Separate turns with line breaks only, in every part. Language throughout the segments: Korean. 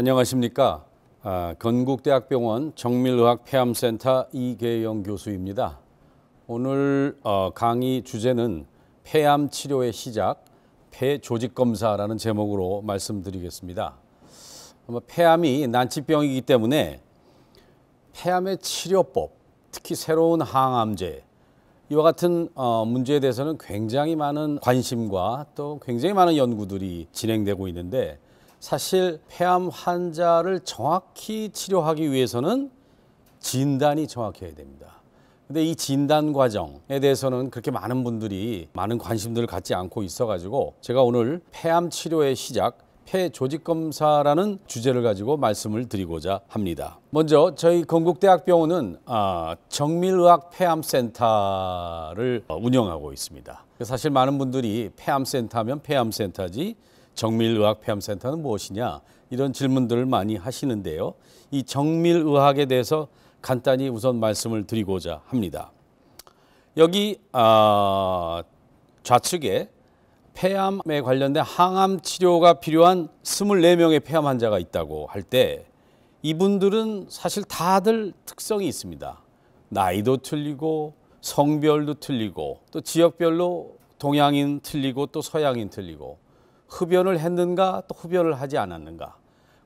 안녕하십니까. 아, 건국대학병원 정밀의학 폐암센터 이계영 교수입니다. 오늘 어, 강의 주제는 폐암 치료의 시작, 폐조직검사라는 제목으로 말씀드리겠습니다. 아마 폐암이 난치병이기 때문에 폐암의 치료법, 특히 새로운 항암제, 이와 같은 어, 문제에 대해서는 굉장히 많은 관심과 또 굉장히 많은 연구들이 진행되고 있는데 사실 폐암 환자를 정확히 치료하기 위해서는 진단이 정확해야 됩니다. 근데 이 진단 과정에 대해서는 그렇게 많은 분들이 많은 관심들을 갖지 않고 있어가지고 제가 오늘 폐암 치료의 시작 폐조직검사라는 주제를 가지고 말씀을 드리고자 합니다. 먼저 저희 건국대학병원은 아, 정밀의학 폐암센터를 어, 운영하고 있습니다. 사실 많은 분들이 폐암센터 하면 폐암센터지 정밀의학폐암센터는 무엇이냐 이런 질문들을 많이 하시는데요. 이 정밀의학에 대해서 간단히 우선 말씀을 드리고자 합니다. 여기 아, 좌측에 폐암에 관련된 항암 치료가 필요한 24명의 폐암 환자가 있다고 할 때 이분들은 사실 다들 특성이 있습니다. 나이도 틀리고 성별도 틀리고 또 지역별로 동양인 틀리고 또 서양인 틀리고 흡연을 했는가 또 흡연을 하지 않았는가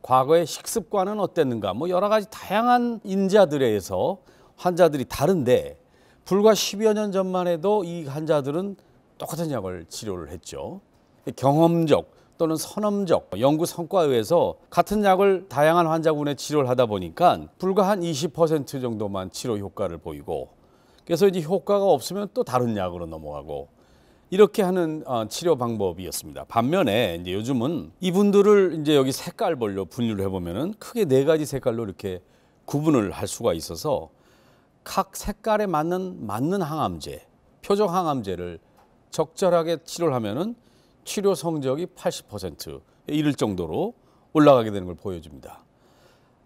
과거의 식습관은 어땠는가 뭐 여러 가지 다양한 인자들에서 의해 환자들이 다른데 불과 10여 년 전만 해도 이 환자들은 똑같은 약을 치료를 했죠. 경험적 또는 선험적 연구 성과에 의해서 같은 약을 다양한 환자군에 치료를 하다 보니까 불과 한 20% 정도만 치료 효과를 보이고 그래서 이제 효과가 없으면 또 다른 약으로 넘어가고 이렇게 하는 어, 치료 방법이었습니다. 반면에 이제 요즘은 이분들을 이제 여기 색깔별로 분류를 해보면은 크게 네 가지 색깔로 이렇게 구분을 할 수가 있어서 각 색깔에 맞는 맞는 항암제, 표적 항암제를 적절하게 치료를 하면은 치료 성적이 80%에 이를 정도로 올라가게 되는 걸 보여줍니다.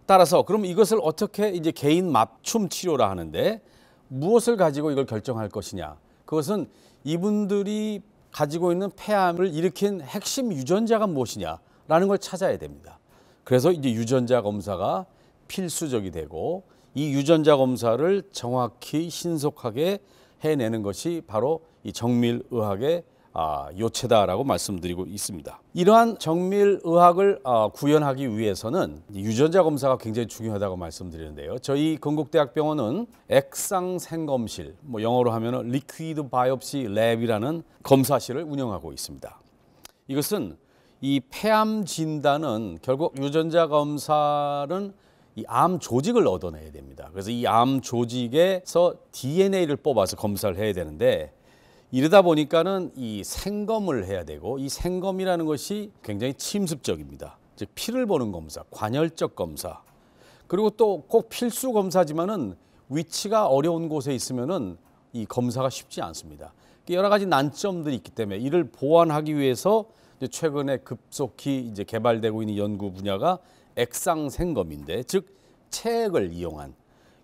따라서 그럼 이것을 어떻게 이제 개인 맞춤 치료라 하는데 무엇을 가지고 이걸 결정할 것이냐? 그것은 이분들이 가지고 있는 폐암을 일으킨 핵심 유전자가 무엇이냐라는 걸 찾아야 됩니다. 그래서 이제 유전자 검사가 필수적이 되고 이 유전자 검사를 정확히 신속하게 해내는 것이 바로 이 정밀 의학의 아, 요체다라고 말씀드리고 있습니다. 이러한 정밀 의학을 어, 구현하기 위해서는 유전자 검사가 굉장히 중요하다고 말씀드리는데요. 저희 건국대학병원은 액상 생검실, 뭐 영어로 하면 리퀴드 바이옵시 랩이라는 검사실을 운영하고 있습니다. 이것은 이 폐암 진단은 결국 유전자 검사는 이 암 조직을 얻어내야 됩니다. 그래서 이 암 조직에서 DNA를 뽑아서 검사를 해야 되는데 이러다 보니까는 이 생검을 해야 되고 이 생검이라는 것이 굉장히 침습적입니다. 즉 피를 보는 검사, 관열적 검사. 그리고 또 꼭 필수 검사지만은 위치가 어려운 곳에 있으면은 이 검사가 쉽지 않습니다. 여러 가지 난점들이 있기 때문에 이를 보완하기 위해서 최근에 급속히 이제 개발되고 있는 연구 분야가 액상 생검인데 즉 체액을 이용한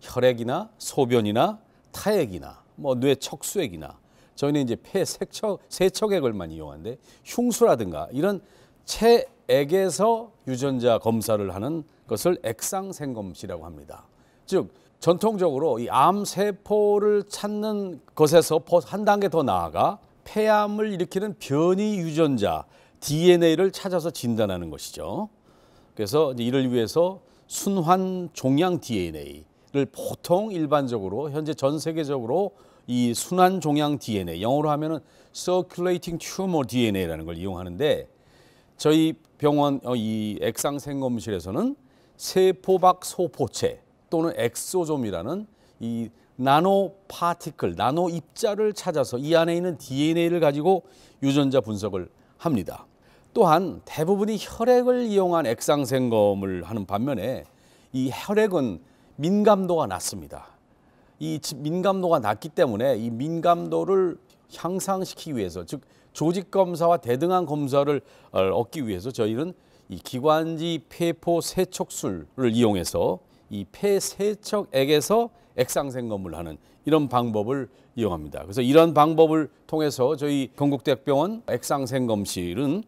혈액이나 소변이나 타액이나 뭐뇌 척수액이나 저희는 이제 폐 세척, 세척액을만 이용하는데 흉수라든가 이런 체액에서 유전자 검사를 하는 것을 액상 생검시라고 합니다. 즉 전통적으로 이암 세포를 찾는 것에서 한 단계 더 나아가 폐암을 일으키는 변이 유전자 DNA를 찾아서 진단하는 것이죠. 그래서 이를 위해서 순환 종양 DNA를 보통 일반적으로 현재 전 세계적으로 이 순환 종양 DNA, 영어로 하면은 circulating tumor DNA라는 걸 이용하는데 저희 병원 어, 이 액상 생검실에서는 세포박 소포체 또는 엑소좀이라는 이 나노 파티클, 나노 입자를 찾아서 이 안에 있는 DNA를 가지고 유전자 분석을 합니다. 또한 대부분이 혈액을 이용한 액상생검을 하는 반면에 이 혈액은 민감도가 낮습니다. 이 민감도가 낮기 때문에 이 민감도를 향상시키기 위해서 즉 조직 검사와 대등한 검사를 어, 얻기 위해서 저희는 이 기관지 폐포 세척술을 이용해서 이 폐세척액에서 액상생검을 하는 이런 방법을 이용합니다. 그래서 이런 방법을 통해서 저희 건국대학병원 액상생검실은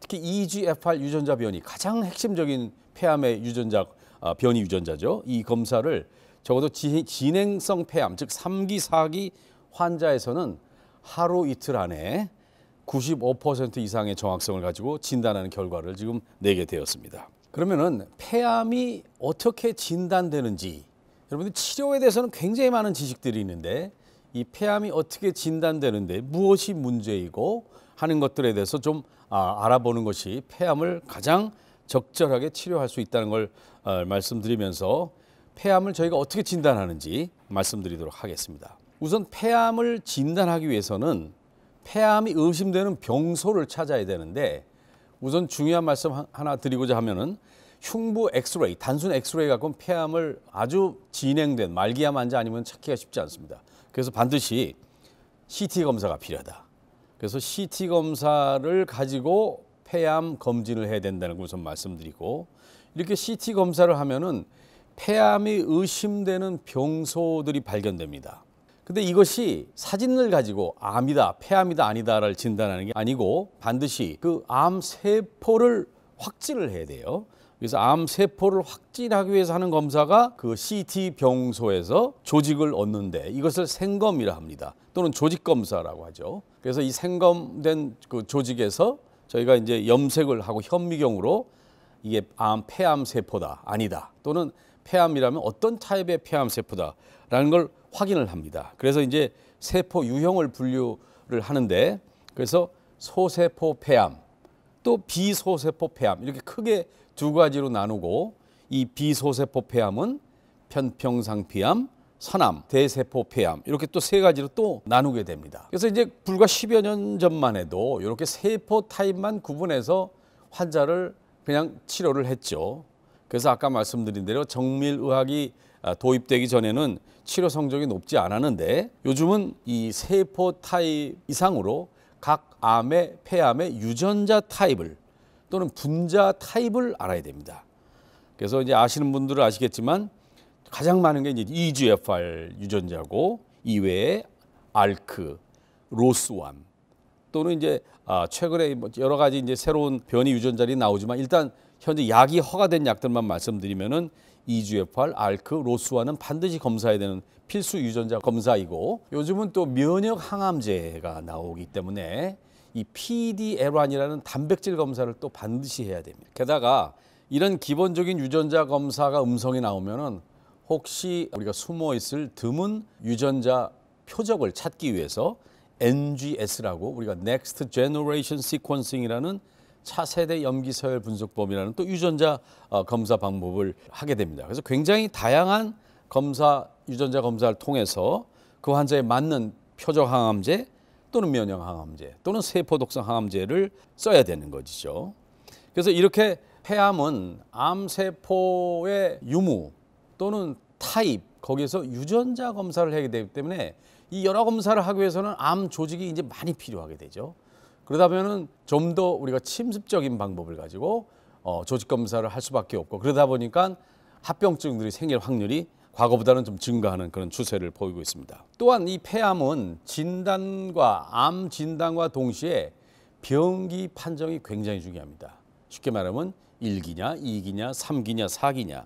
특히 EGFR 유전자 변이 가장 핵심적인 폐암의 유전자 어, 변이 유전자죠. 이 검사를 적어도 지, 진행성 폐암, 즉 3기, 4기 환자에서는 하루 이틀 안에 95% 이상의 정확성을 가지고 진단하는 결과를 지금 내게 되었습니다. 그러면은 폐암이 어떻게 진단되는지 여러분들 치료에 대해서는 굉장히 많은 지식들이 있는데 이 폐암이 어떻게 진단되는데 무엇이 문제이고 하는 것들에 대해서 좀 아, 알아보는 것이 폐암을 가장 적절하게 치료할 수 있다는 걸 어, 말씀드리면서 폐암을 저희가 어떻게 진단하는지 말씀드리도록 하겠습니다. 우선 폐암을 진단하기 위해서는 폐암이 의심되는 병소를 찾아야 되는데 우선 중요한 말씀 하나 드리고자 하면은 흉부 엑스레이, 단순 엑스레이 갖고 폐암을 아주 진행된 말기암 환자 아니면 찾기가 쉽지 않습니다. 그래서 반드시 CT 검사가 필요하다. 그래서 CT 검사를 가지고 폐암 검진을 해야 된다는 것을 말씀드리고 이렇게 CT 검사를 하면은 폐암이 의심되는 병소들이 발견됩니다. 근데 이것이 사진을 가지고 암이다, 폐암이다 아니다를 진단하는 게 아니고 반드시 그 암 세포를 확진을 해야 돼요. 그래서 암 세포를 확진하기 위해서 하는 검사가 그 CT 병소에서 조직을 얻는데 이것을 생검이라 합니다. 또는 조직 검사라고 하죠. 그래서 이 생검된 그 조직에서 저희가 이제 염색을 하고 현미경으로 이게 암 폐암 세포다 아니다 또는 폐암이라면 어떤 타입의 폐암 세포다라는 걸 확인을 합니다. 그래서 이제 세포 유형을 분류를 하는데 그래서 소세포 폐암 또 비소세포 폐암 이렇게 크게 두 가지로 나누고 이 비소세포 폐암은 편평상 폐암, 선암, 대세포 폐암 이렇게 또 세 가지로 또 나누게 됩니다. 그래서 이제 불과 10여 년 전만 해도 이렇게 세포 타입만 구분해서 환자를 그냥 치료를 했죠. 그래서 아까 말씀드린 대로 정밀의학이 아, 도입되기 전에는 치료 성적이 높지 않았는데 요즘은 이 세포 타입 이상으로 각 암의 폐암의 유전자 타입을 또는 분자 타입을 알아야 됩니다. 그래서 이제 아시는 분들은 아시겠지만 가장 많은 게 이제 EGFR 유전자고 이외에 알크, 로스완 또는 이제 아, 최근에 뭐 여러 가지 이제 새로운 변이 유전자들이 나오지만 일단 현재 약이 허가된 약들만 말씀드리면은 EGFR, 알크, 로스와는 반드시 검사해야 되는 필수 유전자 검사이고 요즘은 또 면역 항암제가 나오기 때문에 이 PD-L1이라는 단백질 검사를 또 반드시 해야 됩니다. 게다가 이런 기본적인 유전자 검사가 음성이 나오면은 혹시 우리가 숨어 있을 드문 유전자 표적을 찾기 위해서 NGS라고 우리가 Next Generation Sequencing이라는 차세대 염기서열 분석법이라는 또 유전자 어, 검사 방법을 하게 됩니다. 그래서 굉장히 다양한 검사 유전자 검사를 통해서 그 환자에 맞는 표적 항암제 또는 면역 항암제 또는 세포 독성 항암제를 써야 되는 것이죠. 그래서 이렇게 폐암은 암세포의 유무 또는 타입 거기에서 유전자 검사를 하게 되기 때문에 이 여러 검사를 하기 위해서는 암 조직이 이제 많이 필요하게 되죠. 그러다면은 보좀더 우리가 침습적인 방법을 가지고 어, 조직 검사를 할 수밖에 없고 그러다 보니까 합병증들이 생길 확률이 과거보다는 좀 증가하는 그런 추세를 보이고 있습니다. 또한 이 폐암은 진단과 암 진단과 동시에 병기 판정이 굉장히 중요합니다. 쉽게 말하면 일기냐이기냐삼기냐사기냐이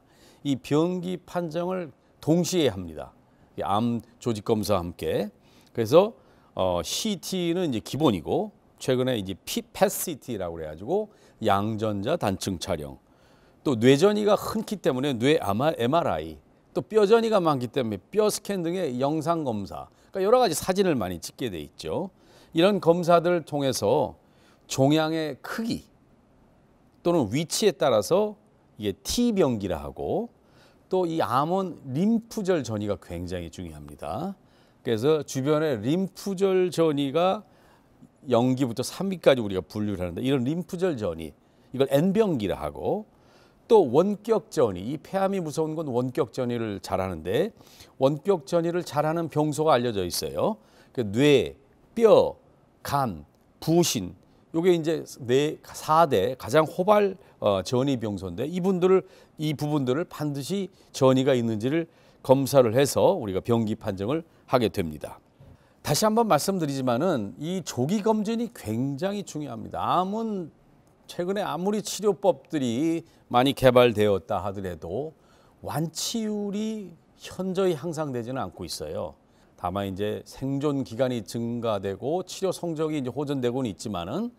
병기 판정을 동시에 합니다. 이 암 조직 검사와 함께. 그래서 어, CT는 이제 기본이고 최근에 이제 PET-CT라고 그래가지고 양전자 단층 촬영, 또 뇌전이가 흔기 때문에 뇌 MRI, 또 뼈전이가 많기 때문에 뼈 스캔 등의 영상 검사, 그러니까 여러 가지 사진을 많이 찍게 돼 있죠. 이런 검사들을 통해서 종양의 크기 또는 위치에 따라서 이게 T병기라 하고 또 이 암은 림프절 전이가 굉장히 중요합니다. 그래서 주변에 림프절 전이가 0기부터 3기까지 우리가 분류를 하는데 이런 림프절전이 이걸 N병기라 하고 또 원격전이 이 폐암이 무서운 건 원격전이를 잘하는데 원격전이를 잘하는 병소가 알려져 있어요. 그 뇌, 뼈, 간, 부신 요게 이제 네 4대 가장 호발 어, 전이 병소인데 이분들을 이 부분들을 반드시 전이가 있는지를 검사를 해서 우리가 병기 판정을 하게 됩니다. 다시 한번 말씀드리지만은 이 조기 검진이 굉장히 중요합니다. 암은 최근에 아무리 치료법들이 많이 개발되었다 하더라도 완치율이 현저히 향상되지는 않고 있어요. 다만 이제 생존 기간이 증가되고 치료 성적이 이제 호전되고는 있지만은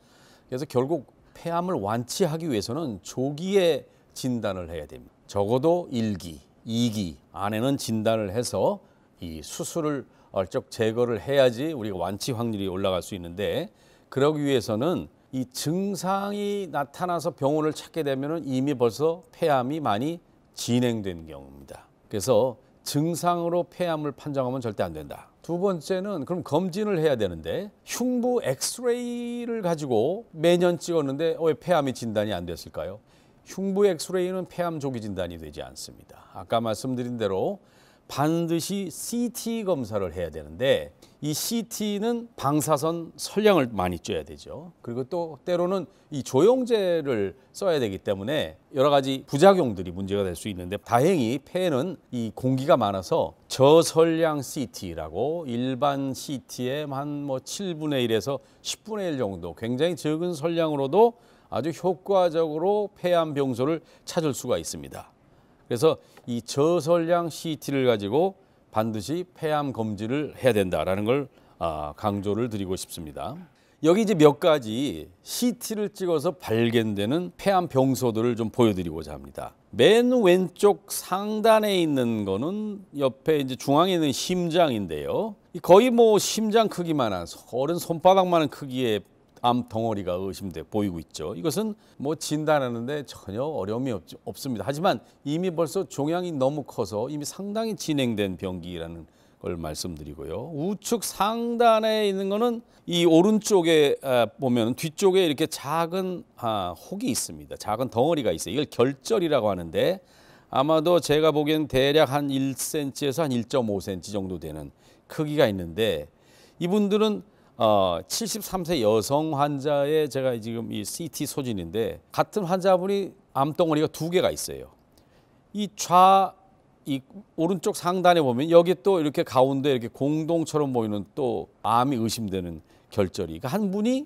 그래서 결국 폐암을 완치하기 위해서는 조기에 진단을 해야 됩니다. 적어도 일기이기 안에는 진단을 해서 이 수술을 얼적 제거를 해야지 우리가 완치 확률이 올라갈 수 있는데 그러기 위해서는 이 증상이 나타나서 병원을 찾게 되면 이미 벌써 폐암이 많이 진행된 경우입니다. 그래서 증상으로 폐암을 판정하면 절대 안 된다. 두 번째는 그럼 검진을 해야 되는데 흉부 엑스레이를 가지고 매년 찍었는데 왜 폐암이 진단이 안 됐을까요? 흉부 엑스레이는 폐암 조기 진단이 되지 않습니다. 아까 말씀드린 대로 반드시 CT 검사를 해야 되는데 이 CT는 방사선 선량을 많이 쬐야 되죠. 그리고 또 때로는 이 조영제를 써야 되기 때문에 여러 가지 부작용들이 문제가 될 수 있는데 다행히 폐에는 이 공기가 많아서 저선량 CT라고 일반 CT의 한뭐 7분의 1에서 10분의 1 정도 굉장히 적은 선량으로도 아주 효과적으로 폐암 병소를 찾을 수가 있습니다. 그래서 이 저설량 CT를 가지고 반드시 폐암 검진을 해야 된다라는 걸 아, 강조를 드리고 싶습니다. 여기 이제 몇 가지 CT를 찍어서 발견되는 폐암 병소들을 좀 보여드리고자 합니다. 맨 왼쪽 상단에 있는 거는 옆에 이제 중앙에 있는 심장인데요. 거의 뭐 심장 크기만한 어른 손바닥만한 크기의 암 덩어리가 의심돼 보이고 있죠. 이것은 뭐 진단하는데 전혀 어려움이 없, 없습니다. 하지만 이미 벌써 종양이 너무 커서 이미 상당히 진행된 병기라는 걸 말씀드리고요. 우측 상단에 있는 거는 이 오른쪽에 아, 보면 뒤쪽에 이렇게 작은 아, 혹이 있습니다. 작은 덩어리가 있어요. 이걸 결절이라고 하는데 아마도 제가 보기엔 대략 한 1cm에서 한 1.5cm 정도 되는 크기가 있는데 이분들은 어, 73세 여성 환자의 제가 지금 이 CT 소진인데 같은 환자분이 암덩어리가 두 개가 있어요. 이 좌 이 오른쪽 상단에 보면 여기 또 이렇게 가운데 이렇게 공동처럼 보이는 또 암이 의심되는 결절이 그한 그러니까 분이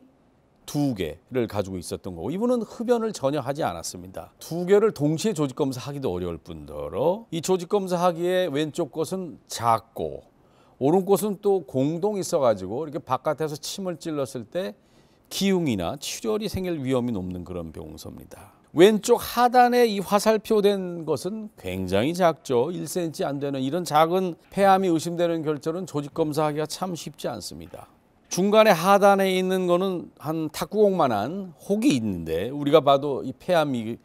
두 개를 가지고 있었던 거고 이분은 흡연을 전혀 하지 않았습니다. 두 개를 동시에 조직 검사하기도 어려울 뿐더러 이 조직 검사하기에 왼쪽 것은 작고 오른꽃은또 공동 있어가지고 이렇게 바깥에서 침을 찔렀을 때 기흉이나 출혈이 생길 위험이 높는 그런 병소입니다. 왼쪽 하단에 이 화살표된 것은 굉장히 작죠. 1cm 안 되는 이런 작은 폐암이 의심되는 결절은 조직 검사하기가 참 쉽지 않습니다. 중간에 하단에 있는 거는 한 탁구공만한 혹이 있는데 우리가 봐도 이 폐암이다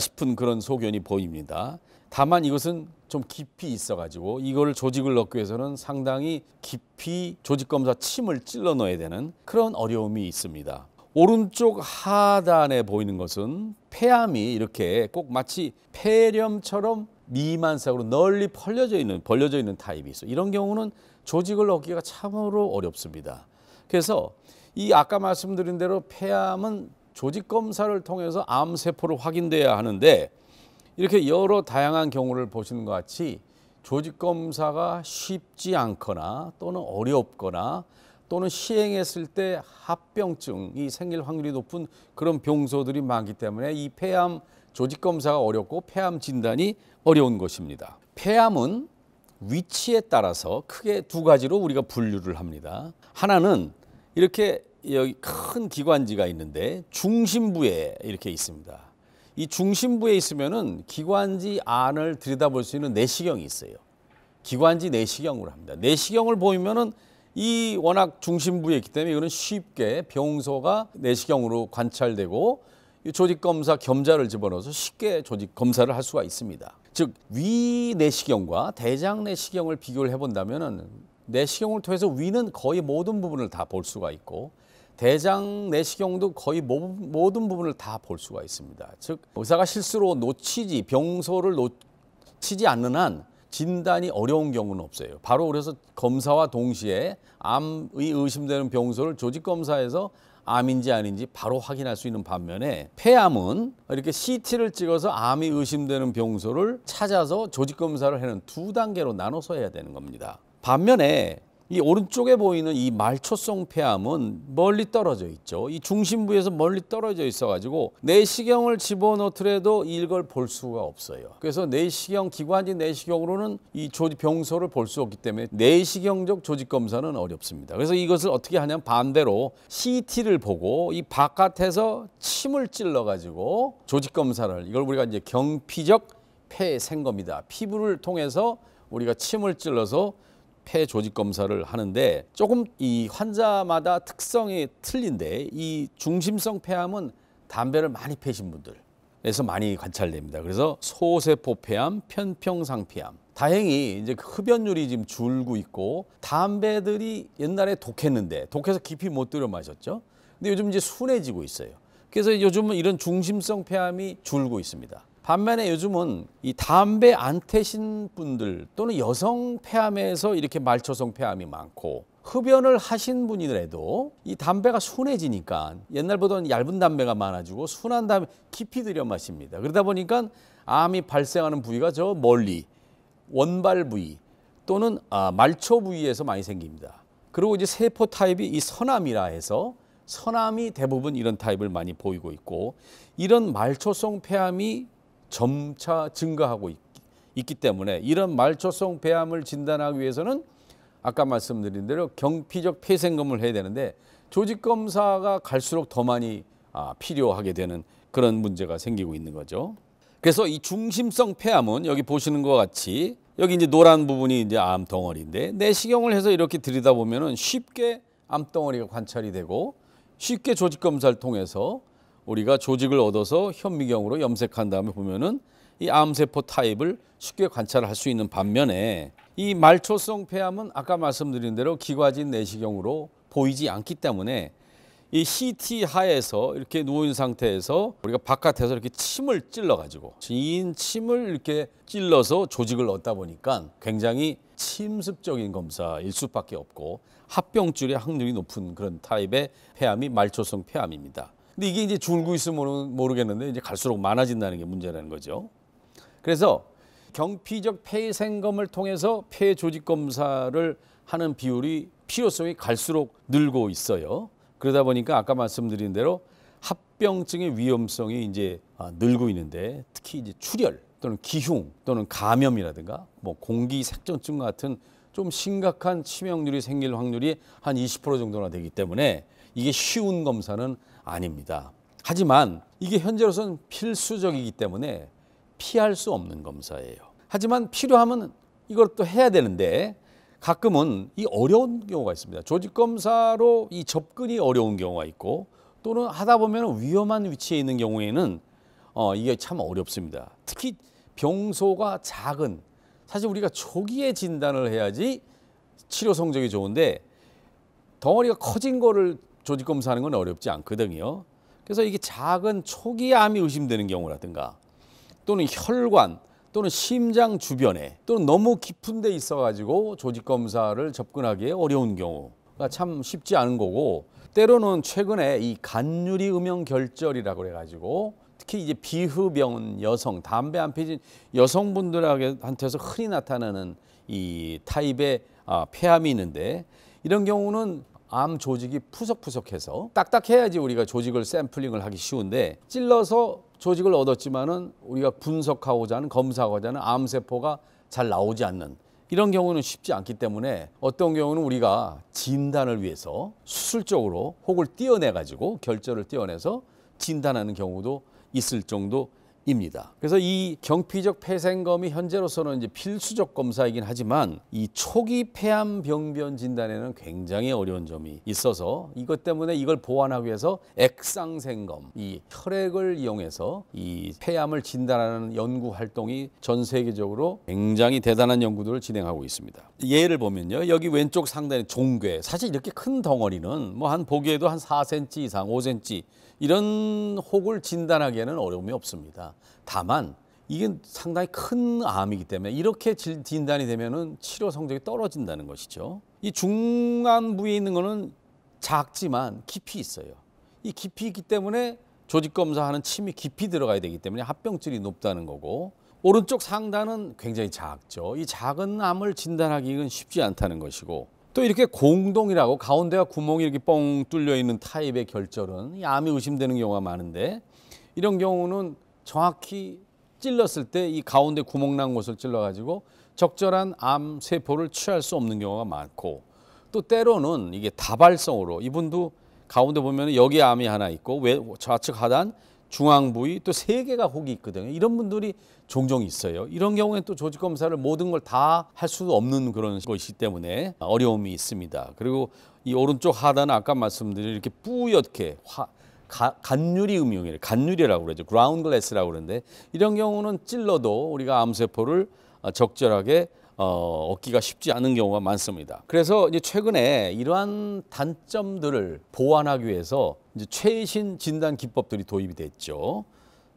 싶은 그런 소견이 보입니다. 다만 이것은 좀 깊이 있어가지고 이걸 조직을 넣기 위해서는 상당히 깊이 조직검사 침을 찔러 넣어야 되는 그런 어려움이 있습니다. 오른쪽 하단에 보이는 것은 폐암이 이렇게 꼭 마치 폐렴처럼 미만색으로 널리 벌려져 있는 벌려져 있는 타입이 있어. 이런 경우는 조직을 얻기가 참으로 어렵습니다. 그래서 이 아까 말씀드린 대로 폐암은 조직 검사를 통해서 암 세포를 확인돼야 하는데 이렇게 여러 다양한 경우를 보시는 것 같이 조직 검사가 쉽지 않거나 또는 어렵거나 또는 시행했을 때 합병증이 생길 확률이 높은 그런 병소들이 많기 때문에 이 폐암 조직 검사가 어렵고 폐암 진단이 어려운 것입니다. 폐암은 위치에 따라서 크게 두 가지로 우리가 분류를 합니다. 하나는 이렇게 여기 큰 기관지가 있는데 중심부에 이렇게 있습니다. 이 중심부에 있으면은 기관지 안을 들여다볼 수 있는 내시경이 있어요. 기관지 내시경으로 합니다. 내시경을 보이면은 이 워낙 중심부에 있기 때문에 이거는 쉽게 병소가 내시경으로 관찰되고 이 조직 검사 겸자를 집어넣어서 쉽게 조직 검사를 할 수가 있습니다. 즉 위 내시경과 대장 내시경을 비교를 해본다면은 내시경을 통해서 위는 거의 모든 부분을 다 볼 수가 있고 대장 내시경도 거의 모든 부분을 다 볼 수가 있습니다. 즉 의사가 실수로 놓치지 병소를 놓치지 않는 한 진단이 어려운 경우는 없어요. 바로 그래서 검사와 동시에 암이 의심되는 병소를 조직 검사에서 암인지 아닌지 바로 확인할 수 있는 반면에 폐암은 이렇게 CT를 찍어서 암이 의심되는 병소를 찾아서 조직 검사를 하는 두 단계로 나눠서 해야 되는 겁니다. 반면에 이 오른쪽에 보이는 이 말초성 폐암은 멀리 떨어져 있죠. 이 중심부에서 멀리 떨어져 있어가지고 내시경을 집어넣더라도 이걸 볼 수가 없어요. 그래서 내시경 기관지 내시경으로는 이 조직 병소를 볼 수 없기 때문에 내시경적 조직 검사는 어렵습니다. 그래서 이것을 어떻게 하냐면 반대로 CT를 보고 이 바깥에서 침을 찔러가지고 조직 검사를 이걸 우리가 이제 경피적 폐생검이다. 피부를 통해서 우리가 침을 찔러서 폐 조직 검사를 하는데 조금 이 환자마다 특성이 틀린데 이 중심성 폐암은 담배를 많이 피신 분들에서 많이 관찰됩니다. 그래서 소세포 폐암, 편평상 폐암. 다행히 이제 그 흡연율이 지금 줄고 있고 담배들이 옛날에 독했는데 독해서 깊이 못 들여 마셨죠. 근데 요즘 이제 순해지고 있어요. 그래서 요즘은 이런 중심성 폐암이 줄고 있습니다. 반면에 요즘은 이 담배 안 태신 분들 또는 여성 폐암에서 이렇게 말초성 폐암이 많고 흡연을 하신 분이라도 이 담배가 순해지니까 옛날보다는 얇은 담배가 많아지고 순한 담배 깊이 들여 마십니다. 그러다 보니까 암이 발생하는 부위가 저 멀리 원발 부위 또는 아, 말초 부위에서 많이 생깁니다. 그리고 이제 세포 타입이 이 선암이라 해서 선암이 대부분 이런 타입을 많이 보이고 있고 이런 말초성 폐암이 점차 증가하고 있, 기 때문에 이런 말초성 폐암을 진단하기 위해서는 아까 말씀드린 대로 경피적 폐생검을 해야 되는데 조직 검사가 갈수록 더 많이 아, 필요하게 되는 그런 문제가 생기고 있는 거죠. 그래서 이 중심성 폐암은 여기 보시는 것 같이 여기 이제 노란 부분이 이제 암 덩어리인데 내시경을 해서 이렇게 들이다 보면은 쉽게 암 덩어리가 관찰이 되고 쉽게 조직 검사를 통해서 우리가 조직을 얻어서 현미경으로 염색한 다음에 보면은 이 암세포 타입을 쉽게 관찰할 수 있는 반면에 이 말초성 폐암은 아까 말씀드린 대로 기과진 내시경으로 보이지 않기 때문에 이 CT 하에서 이렇게 누워있는 상태에서 우리가 바깥에서 이렇게 침을 찔러가지고 진 침을 이렇게 찔러서 조직을 얻다 보니까 굉장히 침습적인 검사일 수밖에 없고 합병줄의 확률이 높은 그런 타입의 폐암이 말초성 폐암입니다. 근데 이게 이제 줄고 있으면 모르겠는데 이제 갈수록 많아진다는 게 문제라는 거죠. 그래서 경피적 폐생검을 통해서 폐 조직 검사를 하는 비율이 필요성이 갈수록 늘고 있어요. 그러다 보니까 아까 말씀드린 대로 합병증의 위험성이 이제 아, 늘고 있는데 특히 이제 출혈 또는 기흉 또는 감염이라든가 뭐 공기 색전증 같은 좀 심각한 치명률이 생길 확률이 한 20% 정도나 되기 때문에 이게 쉬운 검사는 아닙니다. 하지만 이게 현재로서는 필수적이기 때문에 피할 수 없는 검사예요. 하지만 필요하면 이걸 또 해야 되는데 가끔은 이 어려운 경우가 있습니다. 조직 검사로 이 접근이 어려운 경우가 있고 또는 하다 보면 위험한 위치에 있는 경우에는 어, 이게 참 어렵습니다. 특히 병소가 작은 사실 우리가 초기에 진단을 해야지 치료 성적이 좋은데 덩어리가 커진 거를 조직 검사하는 건 어렵지 않거든요. 그래서 이게 작은 초기 암이 의심되는 경우라든가 또는 혈관 또는 심장 주변에 또는 너무 깊은 데 있어가지고 조직 검사를 접근하기에 어려운 경우가 참 쉽지 않은 거고 때로는 최근에 이 간유리 음영 결절이라고 해가지고 특히 이제 비흡연 여성 담배 안 피진 여성분들한테서 흔히 나타나는 이 타입의 아, 폐암이 있는데 이런 경우는 암 조직이 푸석푸석해서 딱딱해야지 우리가 조직을 샘플링을 하기 쉬운데 찔러서 조직을 얻었지만은 우리가 분석하고자 하는 검사하고자 하는 암세포가 잘 나오지 않는 이런 경우는 쉽지 않기 때문에 어떤 경우는 우리가 진단을 위해서 수술적으로 혹을 띄어내 가지고 결절을 띄어내서 진단하는 경우도 있을 정도 입니다. 그래서 이 경피적 폐생검이 현재로서는 이제 필수적 검사이긴 하지만 이 초기 폐암 병변 진단에는 굉장히 어려운 점이 있어서 이것 때문에 이걸 보완하기 위해서 액상생검 이 혈액을 이용해서 이 폐암을 진단하는 연구 활동이 전 세계적으로 굉장히 대단한 연구들을 진행하고 있습니다. 예를 보면요. 여기 왼쪽 상단에 종괴 사실 이렇게 큰 덩어리는 뭐 한 보기에도 한 4cm 이상 5cm 이런 혹을 진단하기에는 어려움이 없습니다. 다만 이게 상당히 큰 암이기 때문에 이렇게 진단이 되면은 치료 성적이 떨어진다는 것이죠. 이 중간 부위에 있는 거는 작지만 깊이 있어요. 이 깊이 있기 때문에 조직 검사하는 침이 깊이 들어가야 되기 때문에 합병증이 높다는 거고 오른쪽 상단은 굉장히 작죠. 이 작은 암을 진단하기는 쉽지 않다는 것이고 또 이렇게 공동이라고 가운데가 구멍이 이렇게 뻥 뚫려 있는 타입의 결절은 암이 의심되는 경우가 많은데 이런 경우는 정확히 찔렀을 때 이 가운데 구멍 난 곳을 찔러 가지고 적절한 암 세포를 취할 수 없는 경우가 많고 또 때로는 이게 다발성으로 이분도 가운데 보면 여기 암이 하나 있고 좌측 하단 중앙 부위 또 세 개가 혹이 있거든요. 이런 분들이 종종 있어요. 이런 경우에 또 조직 검사를 모든 걸 다 할 수 없는 그런 것이기 때문에 어려움이 있습니다. 그리고 이 오른쪽 하단은 아까 말씀드린 이렇게 뿌옇게 화, 가, 간유리 음영이래 간유리라고 그러죠. 그라운드 글래스라고 그러는데 이런 경우는 찔러도 우리가 암세포를 어, 적절하게 어, 얻기가 쉽지 않은 경우가 많습니다. 그래서 이제 최근에 이러한 단점들을 보완하기 위해서 이제 최신 진단 기법들이 도입이 됐죠.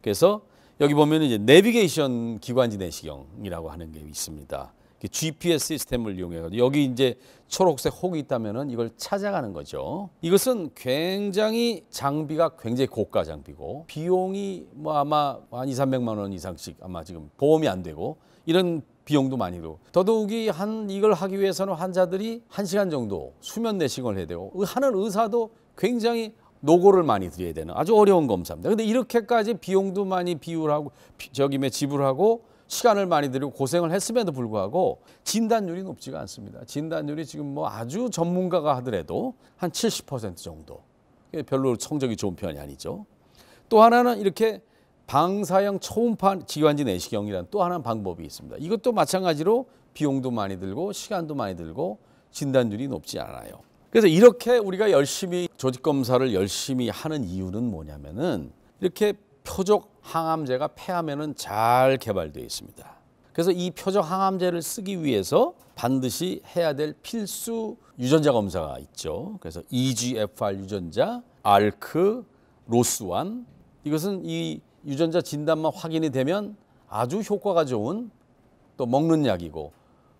그래서 여기 보면 이제 내비게이션 기관지 내시경이라고 하는 게 있습니다. GPS 시스템을 이용해서 여기 이제 초록색 혹이 있다면 이걸 찾아가는 거죠. 이것은 굉장히 장비가 굉장히 고가 장비고 비용이 뭐 아마 한 2, 300만 원 이상씩 아마 지금 보험이 안 되고 이런 비용도 많이 들고 더더욱이 한 이걸 하기 위해서는 환자들이 한시간 정도 수면 내시경을 해야 되고 하는 의사도 굉장히 노고를 많이 드려야 되는 아주 어려운 검사입니다. 근데 이렇게까지 비용도 많이 비율하고 저기에 뭐 지불하고 시간을 많이 들이고 고생을 했음에도 불구하고 진단율이 높지가 않습니다. 진단율이 지금 뭐 아주 전문가가 하더라도 한 70% 정도. 별로 성적이 좋은 편이 아니죠. 또 하나는 이렇게 방사형 초음파 기관지 내시경이라는 또 하나의 방법이 있습니다. 이것도 마찬가지로 비용도 많이 들고 시간도 많이 들고 진단율이 높지 않아요. 그래서 이렇게 우리가 열심히 조직 검사를 열심히 하는 이유는 뭐냐면은 이렇게 표적 항암제가 폐암에는 잘 개발되어 있습니다. 그래서 이 표적 항암제를 쓰기 위해서 반드시 해야 될 필수 유전자 검사가 있죠. 그래서 EGFR 유전자, ALK, 로스1 이것은 이 유전자 진단만 확인이 되면 아주 효과가 좋은 또 먹는 약이고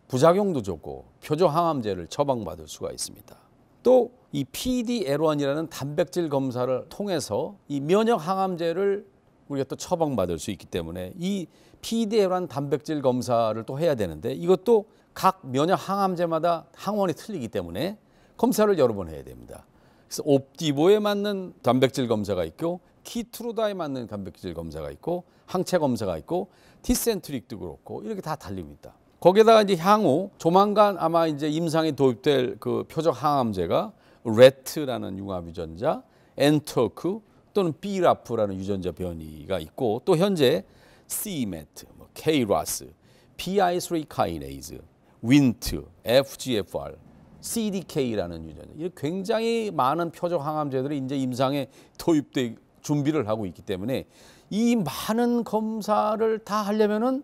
부작용도 좋고 표적 항암제를 처방받을 수가 있습니다. 또이 PDL1이라는 단백질 검사를 통해서 이 면역 항암제를 우리가 또 처방받을 수 있기 때문에 이 PDL1 단백질 검사를 또 해야 되는데 이것도 각 면역 항암제마다 항원이 틀리기 때문에 검사를 여러 번 해야 됩니다. 그래서 옵디보에 맞는 단백질 검사가 있고 키트루다에 맞는 단백질 검사가 있고 항체 검사가 있고 티센트릭도 그렇고 이렇게 다 달립니다. 거기에다가 이제 향후 조만간 아마 이제 임상에 도입될 그 표적 항암제가 레트라는 융합 유전자, 엔터크 또는 비라프라는 유전자 변이가 있고 또 현재 CMET, 뭐 KRAS, PI3 카이네이즈, WNT, FGFR, CDK라는 유전자. 이 굉장히 많은 표적 항암제들이 이제 임상에 도입돼 준비를 하고 있기 때문에 이 많은 검사를 다 하려면은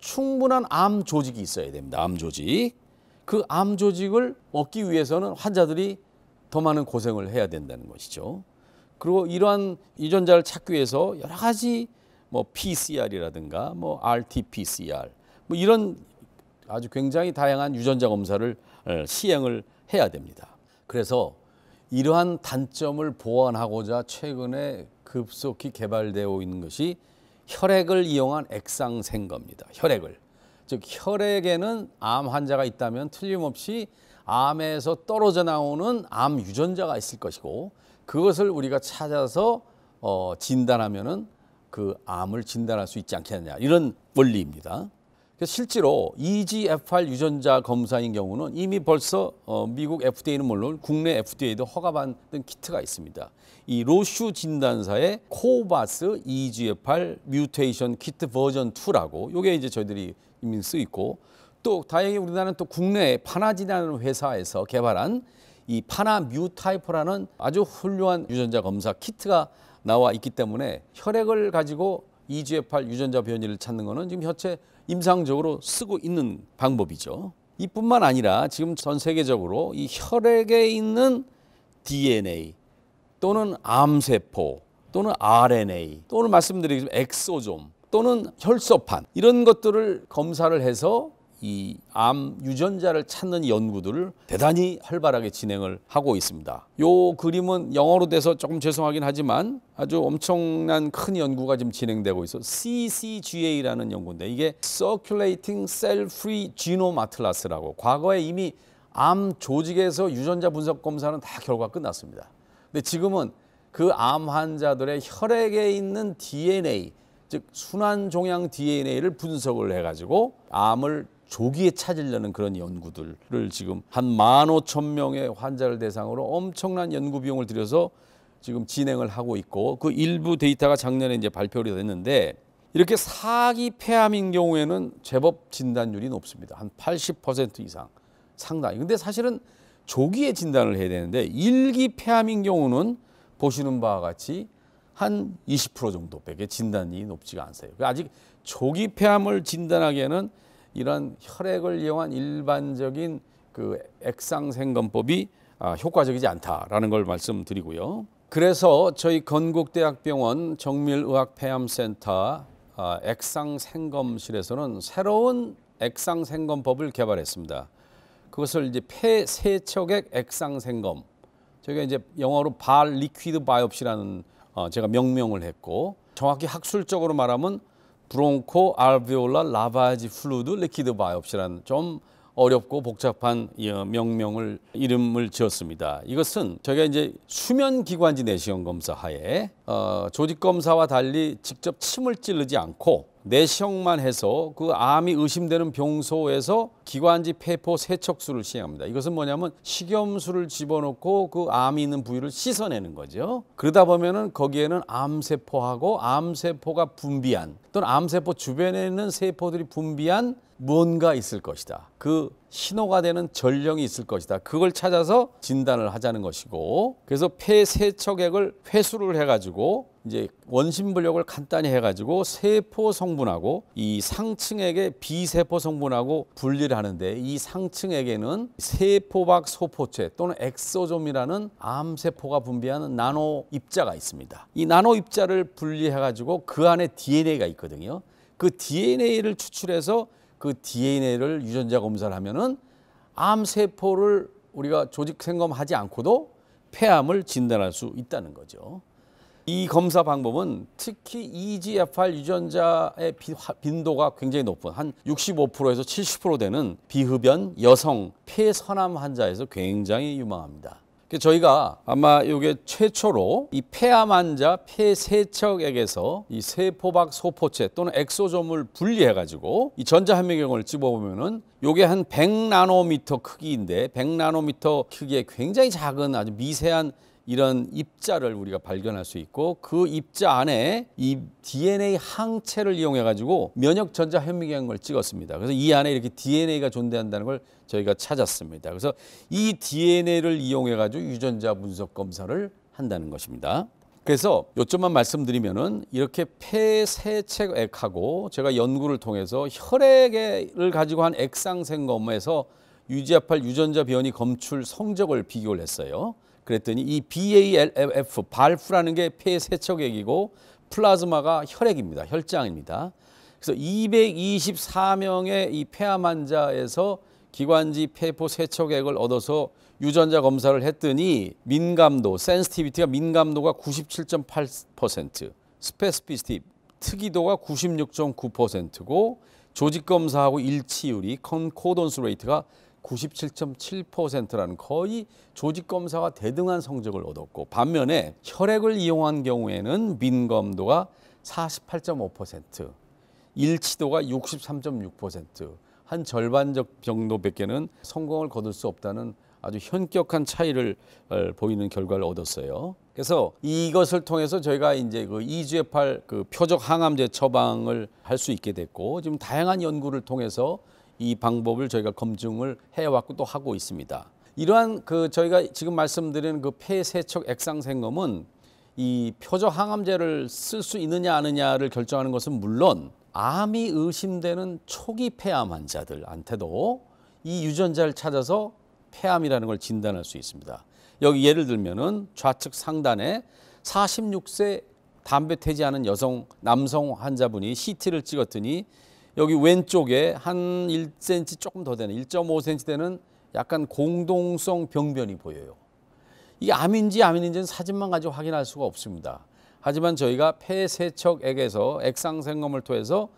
충분한 암 조직이 있어야 됩니다. 암 조직. 그 암 조직을 얻기 위해서는 환자들이 더 많은 고생을 해야 된다는 것이죠. 그리고 이러한 유전자를 찾기 위해서 여러 가지 뭐 PCR이라든가 뭐 RT-PCR 뭐 이런 아주 굉장히 다양한 유전자 검사를 어, 시행을 해야 됩니다. 그래서 이러한 단점을 보완하고자 최근에 급속히 개발되어 있는 것이 혈액을 이용한 액상생검입니다. 혈액을. 즉 혈액에는 암 환자가 있다면 틀림없이 암에서 떨어져 나오는 암 유전자가 있을 것이고 그것을 우리가 찾아서 어, 진단하면은 그 암을 진단할 수 있지 않겠느냐 이런 원리입니다. 실제로 EGFR 유전자 검사인 경우는 이미 벌써 어, 미국 FDA는 물론 국내 FDA도 허가받은 키트가 있습니다. 이 로슈 진단사의 코바스 EGFR 뮤테이션 키트 버전 2라고 이게 이제 저희들이 이미 쓰이고 또 다행히 우리나라는 또 국내 파나지라는 회사에서 개발한 이 파나뮤타이퍼라는 아주 훌륭한 유전자 검사 키트가 나와 있기 때문에 혈액을 가지고 EGFR 유전자 변이를 찾는 것은 지금 현재 임상적으로 쓰고 있는 방법이죠. 이뿐만 아니라 지금 전 세계적으로 이 혈액에 있는 DNA 또는 암세포 또는 RNA 또는 말씀드리겠지 엑소좀 또는 혈소판 이런 것들을 검사를 해서 이암 유전자를 찾는 연구들을 대단히 활발하게 진행을 하고 있습니다. 요 그림은 영어로 돼서 조금 죄송하긴 하지만 아주 엄청난 큰 연구가 지금 진행되고 있어. CCGA라는 연구인데 이게 Circulating Cell Free Genome Atlas라고 과거에 이미 암 조직에서 유전자 분석 검사는 다 결과 끝났습니다. 근데 지금은 그 암 환자들의 혈액에 있는 DNA 즉 순환 종양 DNA를 분석을 해가지고 암을 조기에 찾으려는 그런 연구들을 지금 한 만 오천 명의 환자를 대상으로 엄청난 연구 비용을 들여서 지금 진행을 하고 있고 그 일부 데이터가 작년에 이제 발표를 됐는데 이렇게 사기 폐암인 경우에는 제법 진단율이 높습니다. 한 80% 이상 상당히. 근데 사실은 조기에 진단을 해야 되는데 일기 폐암인 경우는 보시는 바와 같이 한 20% 정도밖에 진단이 높지가 않아요. 그러니까 아직 조기 폐암을 진단하기에는 이런 혈액을 이용한 일반적인 그 액상생검법이 아, 효과적이지 않다라는 걸 말씀드리고요. 그래서 저희 건국대학병원 정밀의학폐암센터 아, 액상생검실에서는 새로운 액상생검법을 개발했습니다. 그것을 이제 폐세척액 액상생검, 저희가 이제 영어로 발 리퀴드 바이옵시라는 어, 제가 명명을 했고 정확히 학술적으로 말하면 브롱코 알베올라 라바지 플루드 레퀴드 바이옵시라는 좀 어렵고 복잡한 어, 명명을 이름을 지었습니다. 이것은 저희가 이제 수면 기관지 내시경 검사 하에 어, 조직 검사와 달리 직접 침을 찌르지 않고 내시경만 해서 그 암이 의심되는 병소에서 기관지 폐포 세척술을 시행합니다. 이것은 뭐냐면 식염수를 집어넣고 그 암이 있는 부위를 씻어내는 거죠. 그러다 보면은 거기에는 암세포하고 암세포가 분비한 또는 암세포 주변에 있는 세포들이 분비한 무언가 있을 것이다. 그 신호가 되는 전령이 있을 것이다. 그걸 찾아서 진단을 하자는 것이고 그래서 폐세척액을 회수를 해가지고 이제 원심분력을 간단히 해가지고 세포 성분하고 이 상층액의 비세포 성분하고 분리를 하는데 이 상층액에는 세포박 소포체 또는 엑소좀이라는 암세포가 분비하는 나노 입자가 있습니다. 이 나노 입자를 분리해가지고 그 안에 DNA가 있거든요. 그 DNA를 추출해서 그 DNA를 유전자 검사를 하면은 암 세포를 우리가 조직 생검하지 않고도 폐암을 진단할 수 있다는 거죠. 이 검사 방법은 특히 EGFR 유전자의 빈도가 굉장히 높은 한 65%에서 70% 되는 비흡연 여성 폐선암 환자에서 굉장히 유망합니다. 그 저희가 아마 이게 최초로 이 폐암 환자 폐세척액에서 이 세포박 소포체 또는 엑소점을 분리해 가지고 이 전자현미경을 집어보면은 요게 한 100나노미터 크기인데 100나노미터 크기에 굉장히 작은 아주 미세한 이런 입자를 우리가 발견할 수 있고 그 입자 안에 이 DNA 항체를 이용해 가지고 면역 전자 현미경 을 찍었습니다. 그래서 이 안에 이렇게 DNA가 존재한다는 걸 저희가 찾았습니다. 그래서 이 DNA를 이용해 가지고 유전자 분석 검사를 한다는 것입니다. 그래서 요점만 말씀드리면은 이렇게 폐세체액하고 제가 연구를 통해서 혈액을 가지고 한 액상생검에서 유지아팔 유전자 변이 검출 성적을 비교를 했어요. 그랬더니 이 BALF 발프라는 게 폐세척액이고 플라즈마가 혈액입니다. 혈장입니다. 그래서 224명의 이 폐암 환자에서 기관지 폐포 세척액을 얻어서 유전자 검사를 했더니 민감도, 센스티비티가 민감도가 97.8%, 스페스피스티 특이도가 96.9%고 조직 검사하고 일치율이 컨코던스 레이트가 97.7%라는 거의 조직 검사가 대등한 성적을 얻었고 반면에 혈액을 이용한 경우에는 민검도가 48.5%, 일치도가 63.6%, 한 절반적 정도밖에는 성공을 거둘 수 없다는 아주 현격한 차이를 어, 보이는 결과를 얻었어요. 그래서 이것을 통해서 저희가 이제 그 EGFR 그 표적 항암제 처방을 할 수 있게 됐고 지금 다양한 연구를 통해서 이 방법을 저희가 검증을 해왔고 또 하고 있습니다. 이러한 그 저희가 지금 말씀드린 그 폐세척 액상생검은 이 표적 항암제를 쓸 수 있느냐 아느냐를 결정하는 것은 물론 암이 의심되는 초기 폐암 환자들한테도 이 유전자를 찾아서 폐암이라는 걸 진단할 수 있습니다. 여기 예를 들면은 좌측 상단에 46세 담배 태지 않은 여성 남성 환자분이 CT를 찍었더니 여기 왼쪽에 한 1cm 조금 더 되는 1.5cm 되는 약간 공동성 병변이 보여요. 이게 암인지 암인지는 사진만 가지고 확인할 수가 없습니다. 하지만 저희가 폐세척액에서 액상생검을 통해서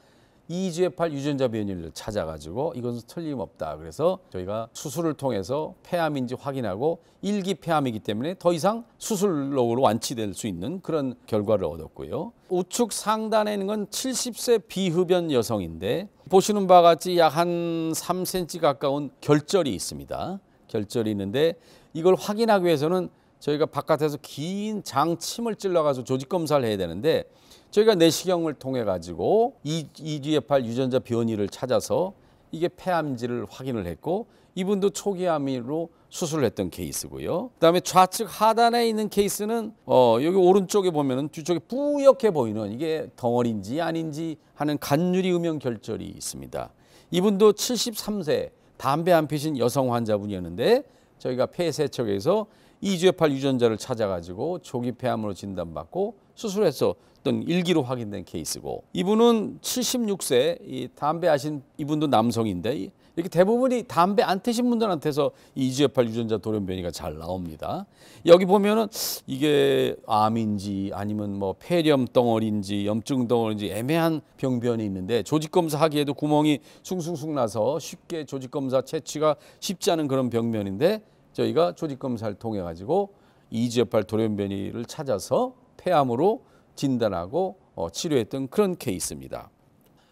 이주에 팔 유전자 변이를 찾아가지고 이건 틀림없다. 그래서 저희가 수술을 통해서 폐암인지 확인하고 일기 폐암이기 때문에 더 이상 수술로 완치될 수 있는 그런 결과를 얻었고요. 우측 상단에 있는 건 70세 비흡연 여성인데 보시는 바와 같이 약 한 3cm 가까운 결절이 있습니다. 결절이 있는데 이걸 확인하기 위해서는 저희가 바깥에서 긴 장침을 찔러가지고 조직 검사를 해야 되는데 저희가 내시경을 통해 가지고 EGFR 유전자 변이를 찾아서 이게 폐암지를 확인을 했고 이분도 초기 암으로 수술을 했던 케이스고요. 그다음에 좌측 하단에 있는 케이스는 어 여기 오른쪽에 보면은 뒤쪽에 뿌옇게 보이는 이게 덩어리인지 아닌지 하는 간유리 음영 결절이 있습니다. 이분도 73세 담배 안 피신 여성 환자분이었는데 저희가 폐세척에서 EGFR 유전자를 찾아가지고 조기 폐암으로 진단받고 수술해서 어떤 일기로 확인된 케이스고 이분은 76세 이 담배 하신 이분도 남성인데 이렇게 대부분이 담배 안 태신 분들한테서 이지여팔 유전자 돌연변이가 잘 나옵니다. 여기 보면은 이게 암인지 아니면 뭐 폐렴 덩어리인지 염증 덩어리인지 애매한 병변이 있는데 조직 검사하기에도 구멍이 숭숭숭 나서 쉽게 조직 검사 채취가 쉽지 않은 그런 병변인데 저희가 조직 검사를 통해 가지고 이지여팔 돌연변이를 찾아서 폐암으로 진단하고 어, 치료했던 그런 케이스입니다.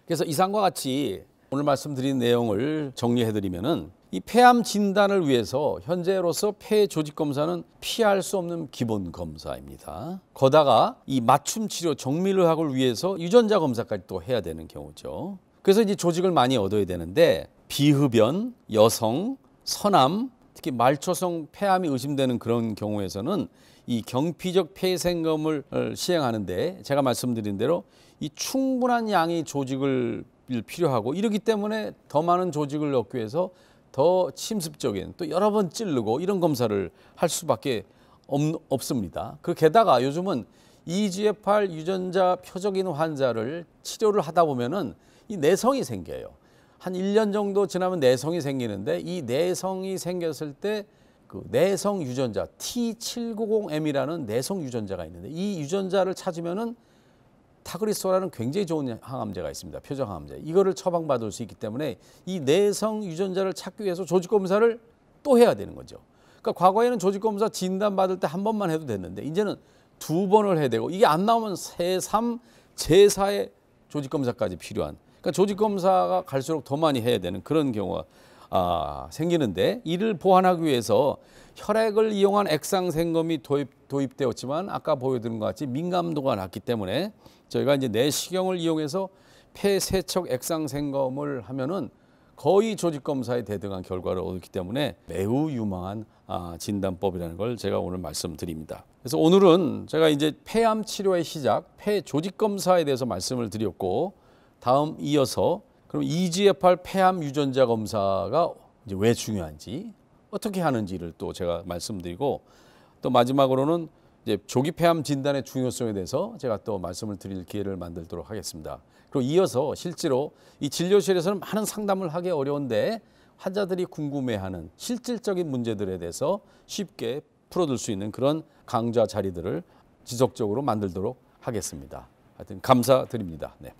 그래서 이상과 같이 오늘 말씀드린 내용을 정리해드리면은 이 폐암 진단을 위해서 현재로서 폐 조직 검사는 피할 수 없는 기본 검사입니다. 거다가 이 맞춤 치료 정밀의학을 위해서 유전자 검사까지 또 해야 되는 경우죠. 그래서 이제 조직을 많이 얻어야 되는데 비흡연, 여성, 선암, 특히 말초성 폐암이 의심되는 그런 경우에서는 이 경피적 폐생검을 어, 시행하는데 제가 말씀드린 대로 이 충분한 양의 조직을 필요하고 이러기 때문에 더 많은 조직을 얻기 위해서 더 침습적인 또 여러 번 찌르고 이런 검사를 할 수밖에 없, 없습니다. 그 게다가 요즘은 EGFR 유전자 표적인 환자를 치료를 하다 보면은 이 내성이 생겨요. 한 1년 정도 지나면 내성이 생기는데 이 내성이 생겼을 때그 내성 유전자 T790M이라는 내성 유전자가 있는데 이 유전자를 찾으면은 타그리소라는 굉장히 좋은 항암제가 있습니다. 표정 항암제. 이거를 처방받을 수 있기 때문에 이 내성 유전자를 찾기 위해서 조직 검사를 또 해야 되는 거죠. 그러니까 과거에는 조직 검사 진단 받을 때 한 번만 해도 됐는데 이제는 두 번을 해야 되고 이게 안 나오면 새삼 제사의 조직 검사까지 필요한. 그러니까 조직 검사가 갈수록 더 많이 해야 되는 그런 경우가 아, 생기는데 이를 보완하기 위해서 혈액을 이용한 액상생검이 도입, 도입되었지만 아까 보여드린 것 같이 민감도가 낮기 때문에 저희가 이제 내시경을 이용해서 폐세척 액상생검을 하면은 거의 조직 검사에 대등한 결과를 얻었기 때문에 매우 유망한 아, 진단법이라는 걸 제가 오늘 말씀드립니다. 그래서 오늘은 제가 이제 폐암 치료의 시작, 폐 조직 검사에 대해서 말씀을 드렸고 다음 이어서 그럼 EGFR 폐암 유전자 검사가 이제 왜 중요한지 어떻게 하는지를 또 제가 말씀드리고 또 마지막으로는 이제 조기 폐암 진단의 중요성에 대해서 제가 또 말씀을 드릴 기회를 만들도록 하겠습니다. 그리고 이어서 실제로 이 진료실에서는 많은 상담을 하기 어려운데 환자들이 궁금해하는 실질적인 문제들에 대해서 쉽게 풀어줄 수 있는 그런 강좌 자리들을 지속적으로 만들도록 하겠습니다. 하여튼 감사드립니다. 네.